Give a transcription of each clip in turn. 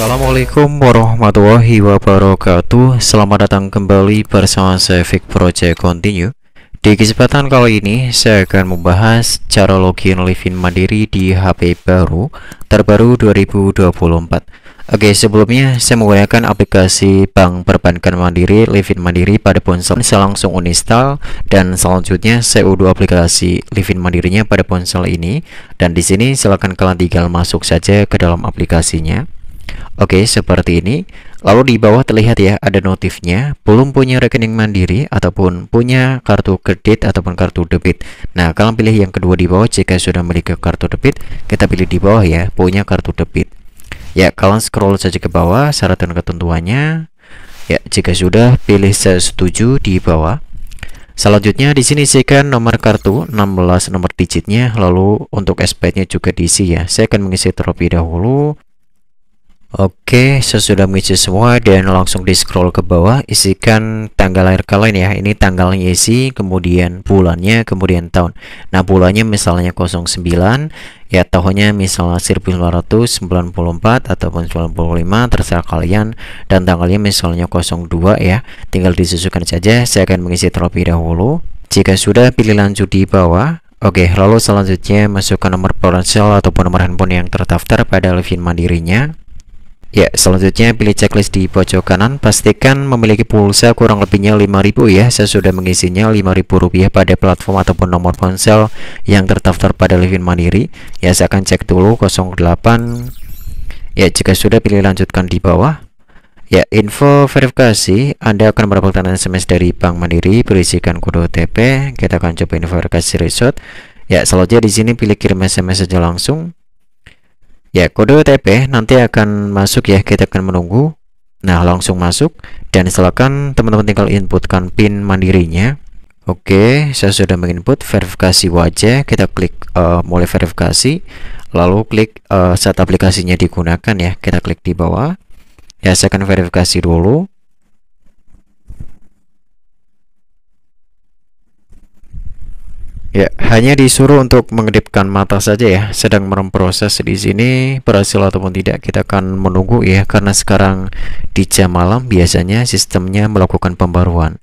Assalamualaikum warahmatullahi wabarakatuh Selamat datang kembali bersama saya Vic Project Continue Di kesempatan kali ini saya akan membahas cara login Livin Mandiri di HP baru terbaru 2024 Oke sebelumnya saya menggunakan aplikasi Bank Perbankan Mandiri Livin Mandiri pada ponsel saya langsung uninstall dan selanjutnya saya udah aplikasi Livin Mandirinya pada ponsel ini dan di sini silahkan kalian tinggal masuk saja ke dalam aplikasinya Oke, seperti ini. Lalu di bawah terlihat ya ada notifnya, belum punya rekening mandiri ataupun punya kartu kredit ataupun kartu debit. Nah, kalian pilih yang kedua di bawah jika sudah memiliki kartu debit, kita pilih di bawah ya, punya kartu debit. Ya, kalian scroll saja ke bawah syarat dan ketentuannya. Ya, jika sudah pilih saya setuju di bawah. Selanjutnya di sini saya isikan nomor kartu 16 nomor digitnya lalu untuk sp nya juga diisi ya. Saya akan mengisi terlebih dahulu. Oke, sesudah mengisi semua dan langsung di scroll ke bawah, isikan tanggal lahir kalian ya. Ini tanggalnya isi, kemudian bulannya, kemudian tahun. Nah, bulannya misalnya 09, ya tahunnya misalnya 1994 ataupun 95 terserah kalian dan tanggalnya misalnya 02 ya. Tinggal disusukan saja. Saya akan mengisi terlebih dahulu. Jika sudah, pilih lanjut di bawah. Oke, lalu selanjutnya masukkan nomor ponsel ataupun nomor handphone yang terdaftar pada Levin Mandirinya. Ya, selanjutnya pilih checklist di pojok kanan, pastikan memiliki pulsa kurang lebihnya 5000 ya. Saya sudah mengisinya 5000 rupiah pada platform ataupun nomor ponsel yang terdaftar pada Livin Mandiri. Ya, saya akan cek dulu 08 Ya, jika sudah pilih lanjutkan di bawah. Ya, info verifikasi Anda akan mendapatkan SMS dari Bank Mandiri berisikan kode OTP. Kita akan coba info verifikasi resort. Ya, selanjutnya di sini pilih kirim SMS saja langsung ya kode TP nanti akan masuk ya kita akan menunggu nah langsung masuk dan silakan teman-teman tinggal inputkan pin mandirinya oke saya sudah menginput verifikasi wajah kita klik uh, mulai verifikasi lalu klik uh, saat aplikasinya digunakan ya kita klik di bawah ya saya akan verifikasi dulu Ya, hanya disuruh untuk mengedipkan mata saja ya. Sedang memproses di sini berhasil ataupun tidak kita akan menunggu ya karena sekarang di jam malam biasanya sistemnya melakukan pembaruan.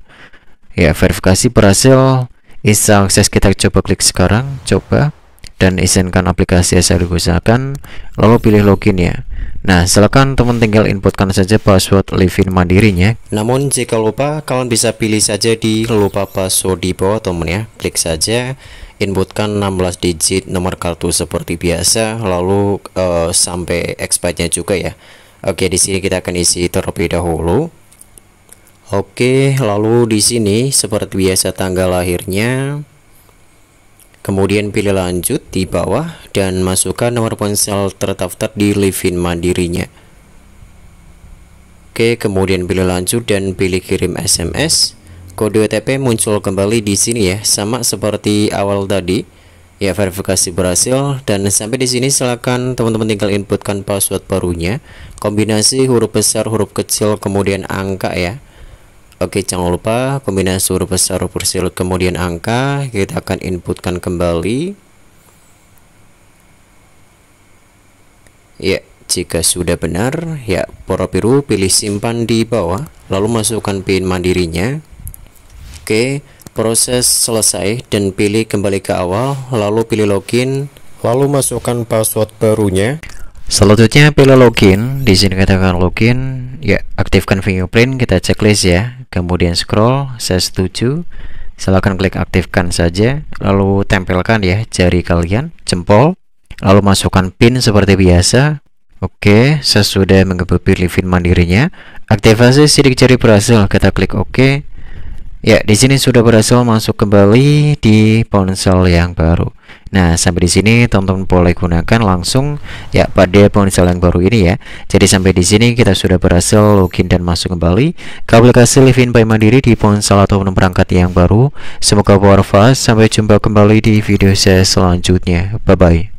Ya, verifikasi berhasil. Isa akses kita coba klik sekarang, coba dan izinkan aplikasi yang saya gunakan, lalu pilih login ya. Nah, silakan teman tinggal inputkan saja password Livin Mandirinya. Namun jika lupa, kalian bisa pilih saja di lupa password di bawah teman ya. Klik saja inputkan 16 digit nomor kartu seperti biasa lalu uh, sampai expirednya juga ya. Oke, di sini kita akan isi terlebih dahulu. Oke, lalu di sini seperti biasa tanggal lahirnya Kemudian pilih lanjut di bawah dan masukkan nomor ponsel terdaftar di Livin Mandirinya. Oke, kemudian pilih lanjut dan pilih kirim SMS. Kode OTP muncul kembali di sini ya, sama seperti awal tadi. Ya, verifikasi berhasil dan sampai di sini silakan teman-teman tinggal inputkan password barunya, kombinasi huruf besar, huruf kecil, kemudian angka ya. Oke jangan lupa kombinasi huruf besar huruf kecil kemudian angka kita akan inputkan kembali ya jika sudah benar ya poro biru pilih simpan di bawah lalu masukkan pin mandirinya Oke proses selesai dan pilih kembali ke awal lalu pilih login lalu masukkan password barunya Selanjutnya pilih login, di sini katakan login, ya aktifkan fingerprint, kita checklist ya kemudian scroll saya setuju silahkan klik aktifkan saja lalu tempelkan ya jari kalian jempol lalu masukkan pin seperti biasa Oke, saya sudah pilih pin mandirinya. Aktivasi sidik jari berhasil. Kita klik OK. Ya, di sini sudah berhasil masuk kembali di ponsel yang baru. Nah, sampai di sini teman-teman boleh gunakan langsung ya pada ponsel yang baru ini ya. Jadi sampai di sini kita sudah berhasil login dan masuk kembali ke aplikasi Livin by Mandiri di ponsel nomor perangkat yang baru. Semoga bermanfaat. Sampai jumpa kembali di video saya selanjutnya. Bye bye.